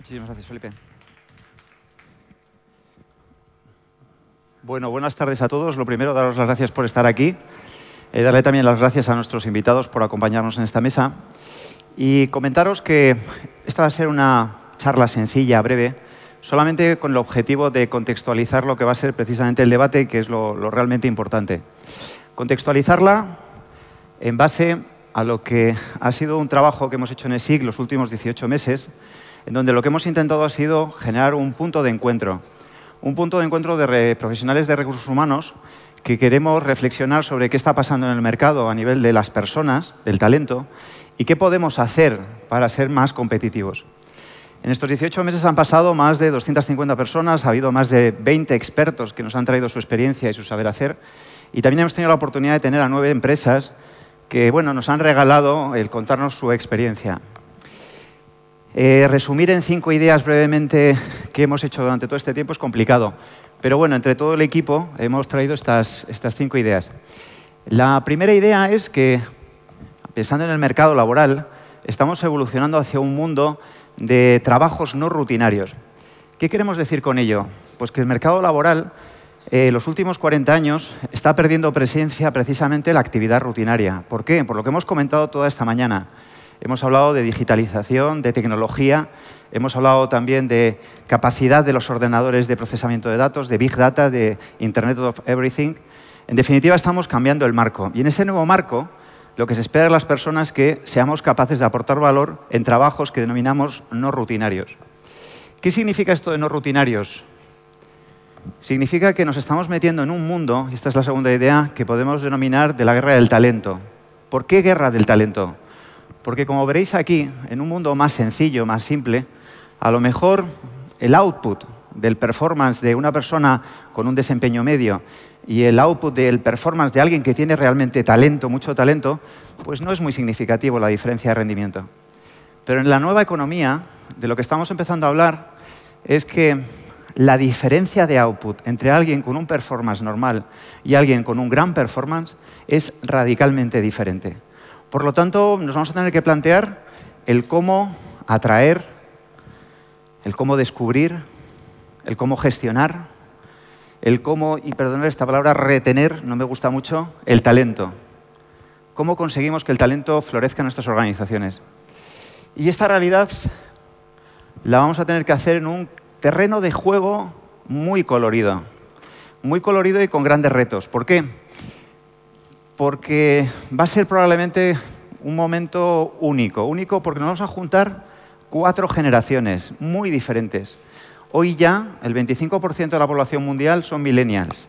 Muchísimas gracias, Felipe. Bueno, buenas tardes a todos. Lo primero, daros las gracias por estar aquí. Eh, darle también las gracias a nuestros invitados por acompañarnos en esta mesa. Y comentaros que esta va a ser una charla sencilla, breve, solamente con el objetivo de contextualizar lo que va a ser precisamente el debate, que es lo, lo realmente importante. Contextualizarla en base a lo que ha sido un trabajo que hemos hecho en ESIC los últimos 18 meses, en donde lo que hemos intentado ha sido generar un punto de encuentro, un punto de encuentro de profesionales de recursos humanos que queremos reflexionar sobre qué está pasando en el mercado a nivel de las personas, del talento, y qué podemos hacer para ser más competitivos. En estos 18 meses han pasado más de 250 personas, ha habido más de 20 expertos que nos han traído su experiencia y su saber hacer, y también hemos tenido la oportunidad de tener a nueve empresas que bueno, nos han regalado el contarnos su experiencia. Eh, resumir en cinco ideas brevemente que hemos hecho durante todo este tiempo es complicado, pero bueno, entre todo el equipo hemos traído estas, estas cinco ideas. La primera idea es que, pensando en el mercado laboral, estamos evolucionando hacia un mundo de trabajos no rutinarios. ¿Qué queremos decir con ello? Pues que el mercado laboral en eh, los últimos 40 años está perdiendo presencia precisamente la actividad rutinaria. ¿Por qué? Por lo que hemos comentado toda esta mañana hemos hablado de digitalización, de tecnología, hemos hablado también de capacidad de los ordenadores de procesamiento de datos, de Big Data, de Internet of Everything. En definitiva, estamos cambiando el marco. Y en ese nuevo marco, lo que se espera de las personas es que seamos capaces de aportar valor en trabajos que denominamos no rutinarios. ¿Qué significa esto de no rutinarios? Significa que nos estamos metiendo en un mundo, y esta es la segunda idea, que podemos denominar de la guerra del talento. ¿Por qué guerra del talento? Porque como veréis aquí, en un mundo más sencillo, más simple, a lo mejor el output del performance de una persona con un desempeño medio y el output del performance de alguien que tiene realmente talento, mucho talento, pues no es muy significativo la diferencia de rendimiento. Pero en la nueva economía, de lo que estamos empezando a hablar es que la diferencia de output entre alguien con un performance normal y alguien con un gran performance es radicalmente diferente. Por lo tanto, nos vamos a tener que plantear el cómo atraer, el cómo descubrir, el cómo gestionar, el cómo, y perdonar esta palabra, retener, no me gusta mucho, el talento. ¿Cómo conseguimos que el talento florezca en nuestras organizaciones? Y esta realidad la vamos a tener que hacer en un terreno de juego muy colorido. Muy colorido y con grandes retos. ¿Por qué? porque va a ser probablemente un momento único. Único porque nos vamos a juntar cuatro generaciones muy diferentes. Hoy ya el 25% de la población mundial son millennials.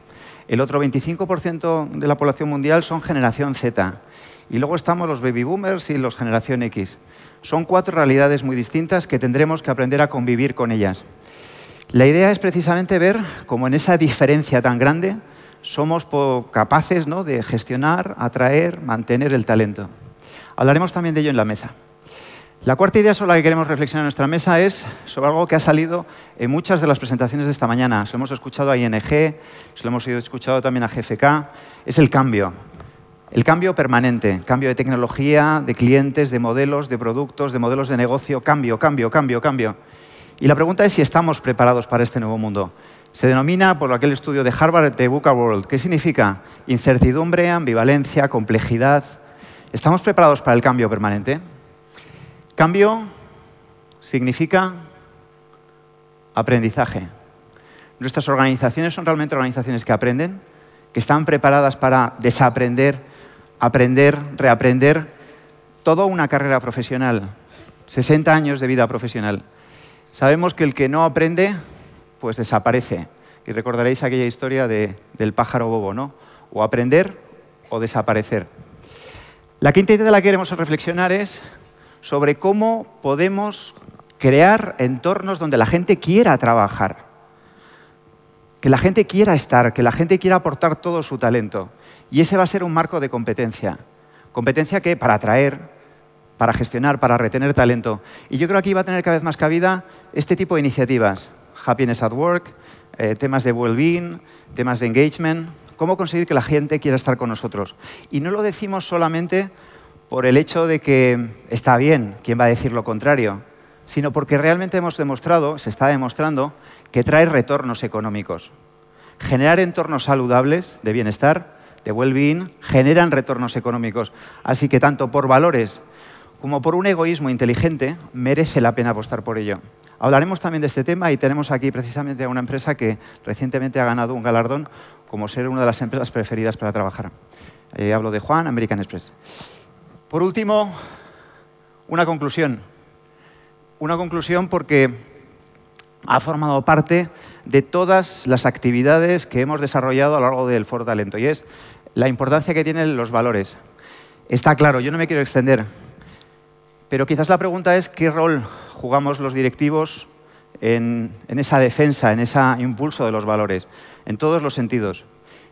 El otro 25% de la población mundial son generación Z. Y luego estamos los baby boomers y los generación X. Son cuatro realidades muy distintas que tendremos que aprender a convivir con ellas. La idea es precisamente ver cómo en esa diferencia tan grande somos capaces de gestionar, atraer, mantener el talento. Hablaremos también de ello en la mesa. La cuarta idea sobre la que queremos reflexionar en nuestra mesa es sobre algo que ha salido en muchas de las presentaciones de esta mañana. Se lo hemos escuchado a ING, se lo hemos escuchado también a GFK. Es el cambio. El cambio permanente, cambio de tecnología, de clientes, de modelos, de productos, de modelos de negocio, cambio, cambio, cambio, cambio. Y la pregunta es si estamos preparados para este nuevo mundo. Se denomina por aquel estudio de Harvard de Booker World. ¿Qué significa? Incertidumbre, ambivalencia, complejidad. ¿Estamos preparados para el cambio permanente? Cambio significa aprendizaje. Nuestras organizaciones son realmente organizaciones que aprenden, que están preparadas para desaprender, aprender, reaprender, toda una carrera profesional, 60 años de vida profesional. Sabemos que el que no aprende pues desaparece. Y recordaréis aquella historia del pájaro bobo, ¿no? O aprender o desaparecer. La quinta idea de la que queremos reflexionar es sobre cómo podemos crear entornos donde la gente quiera trabajar, que la gente quiera estar, que la gente quiera aportar todo su talento. Y ese va a ser un marco de competencia. Competencia que para atraer, para gestionar, para retener talento. Y yo creo que aquí va a tener cada vez más cabida este tipo de iniciativas happiness at work, eh, temas de well-being, temas de engagement, cómo conseguir que la gente quiera estar con nosotros. Y no lo decimos solamente por el hecho de que está bien, ¿quién va a decir lo contrario? Sino porque realmente hemos demostrado, se está demostrando, que trae retornos económicos. Generar entornos saludables de bienestar, de well-being, generan retornos económicos. Así que tanto por valores como por un egoísmo inteligente, merece la pena apostar por ello. Hablaremos también de este tema y tenemos aquí precisamente a una empresa que recientemente ha ganado un galardón como ser una de las empresas preferidas para trabajar. Eh, hablo de Juan, American Express. Por último, una conclusión. Una conclusión porque ha formado parte de todas las actividades que hemos desarrollado a lo largo del Foro Talento y es la importancia que tienen los valores. Está claro, yo no me quiero extender, pero quizás la pregunta es qué rol jugamos los directivos en, esa defensa, en ese impulso de los valores, en todos los sentidos.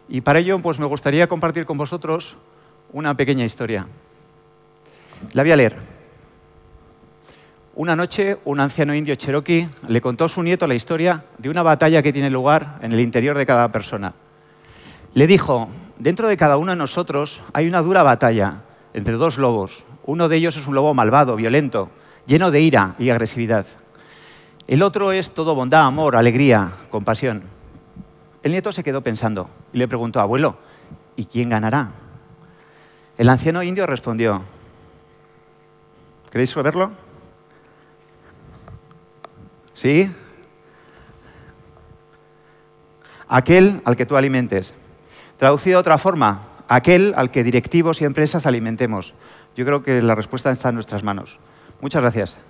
Y para ello pues, me gustaría compartir con vosotros una pequeña historia. La voy a leer. Una noche, un anciano indio cherokee le contó a su nieto la historia de una batalla que tiene lugar en el interior de cada persona. Le dijo, dentro de cada uno de nosotros hay una dura batalla entre dos lobos, uno de ellos es un lobo malvado, violento, lleno de ira y agresividad. El otro es todo bondad, amor, alegría, compasión. El nieto se quedó pensando y le preguntó, abuelo, ¿y quién ganará? El anciano indio respondió, ¿queréis saberlo? ¿Sí? Aquel al que tú alimentes. Traducido de otra forma, aquel al que directivos y empresas alimentemos. Yo creo que la respuesta está en nuestras manos. Muchas gracias.